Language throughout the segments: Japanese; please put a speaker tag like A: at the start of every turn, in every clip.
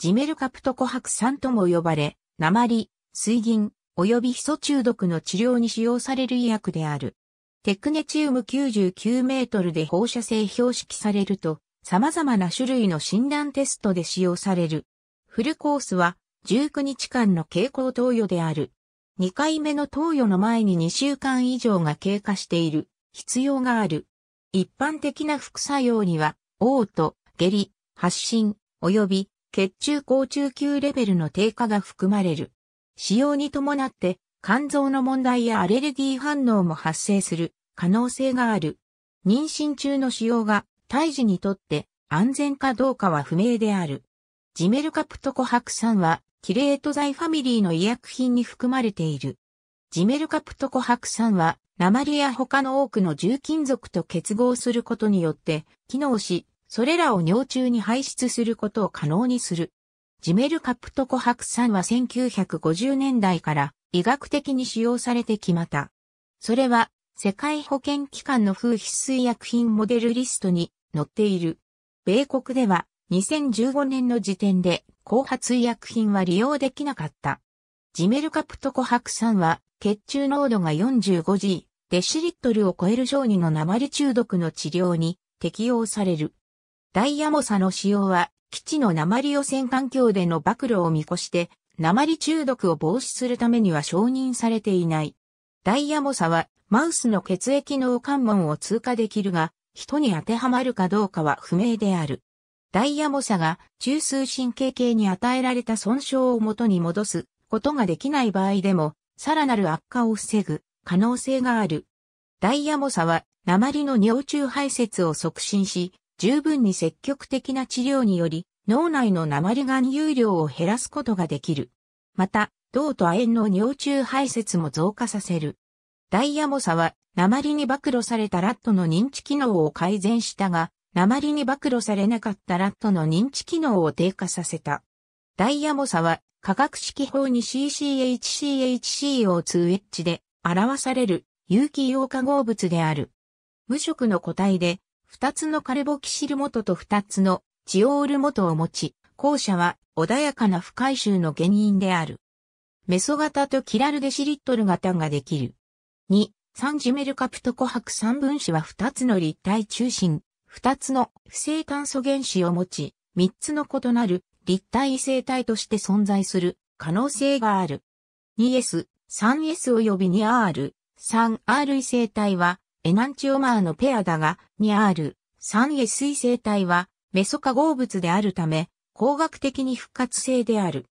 A: ジメルカプトコハク酸とも呼ばれ、鉛、水銀、及びヒ素中毒の治療に使用される医薬である。テクネチウム99メートルで放射性標識されると、様々な種類の診断テストで使用される。フルコースは19日間の経口投与である。2回目の投与の前に2週間以上が経過している必要がある。一般的な副作用には、嘔吐、下痢、発疹、及び血中高中級レベルの低下が含まれる。使用に伴って、肝臓の問題やアレルギー反応も発生する可能性がある。妊娠中の使用が胎児にとって安全かどうかは不明である。ジメルカプトコ白酸は、キレート剤ファミリーの医薬品に含まれている。ジメルカプトコ白酸は、鉛や他の多くの重金属と結合することによって、機能し、それらを尿中に排出することを可能にする。ジメルカプトコハク酸は1950年代から医学的に使用されてきまた。それは世界保健機関の風必須薬品モデルリストに載っている。米国では2015年の時点で後発医薬品は利用できなかった。ジメルカプトコハク酸は血中濃度が 45G デシリットルを超える小児の鉛中毒の治療に適用される。ダイヤモサの使用は、基地の鉛汚染環境での暴露を見越して、鉛中毒を防止するためには承認されていない。ダイヤモサは、マウスの血液脳関門を通過できるが、人に当てはまるかどうかは不明である。ダイヤモサが中枢神経系に与えられた損傷を元に戻すことができない場合でも、さらなる悪化を防ぐ可能性がある。ダイヤモサは鉛の尿中排泄を促進し、十分に積極的な治療により、脳内の鉛含有量を減らすことができる。また、銅と亜鉛の尿中排泄も増加させる。ダイヤモサは、鉛に暴露されたラットの認知機能を改善したが、鉛に暴露されなかったラットの認知機能を低下させた。ダイヤモサは、化学式法に CCHCHCO2H で表される有機溶化合物である。無色の個体で二つのカルボキシル元と二つのチオール元を持ち、後者は穏やかな不回収の原因である。メソ型とキラルデシリットル型ができる。サンジメルカプトコハク三分子は二つの立体中心、二つの不正炭素原子を持ち、三つの異なる立体異性体として存在する可能性がある。2S、3S 及び 2R、3R 異性体はエナンチオマーのペアだが、にある酸 a 水生体はメソ化合物であるため、工学的に復活性である。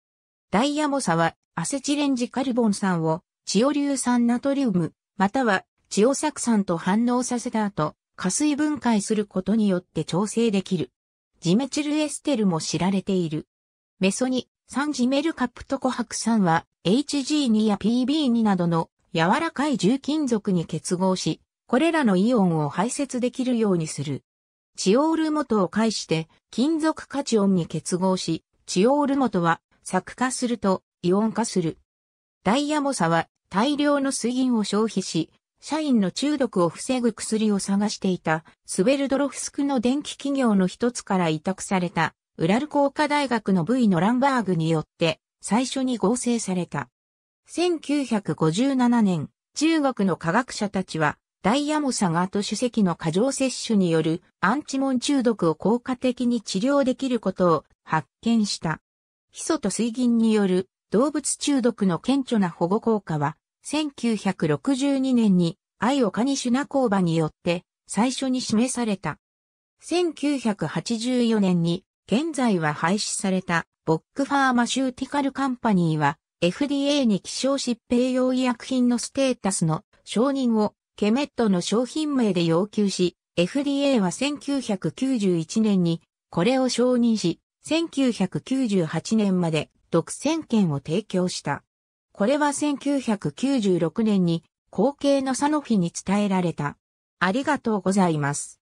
A: ダイヤモサはアセチレンジカルボン酸をチオ硫酸ナトリウム、またはチオ酢酸と反応させた後、加水分解することによって調整できる。ジメチルエステルも知られている。メソに酸ジメルカプトコハク酸は HG2 や PB2 などの柔らかい重金属に結合し、これらのイオンを排泄できるようにする。チオール元を介して金属カチオンに結合し、チオール元は作化するとイオン化する。ダイヤモサは大量の水銀を消費し、社員の中毒を防ぐ薬を探していたスベルドロフスクの電気企業の一つから委託されたウラル工科大学の V のランバーグによって最初に合成された。1957年、中国の科学者たちはダイヤモサガート主席の過剰摂取によるアンチモン中毒を効果的に治療できることを発見した。ヒ素と水銀による動物中毒の顕著な保護効果は、1962年にアイオカニシュナコーバによって最初に示された。1984年に現在は廃止されたボックファーマシューティカルカンパニーは FDA に希少疾病用医薬品のステータスの承認をケメットの商品名で要求し、FDA は1991年にこれを承認し、1998年まで独占権を提供した。これは1996年に後継のサノフィに伝えられた。ありがとうございます。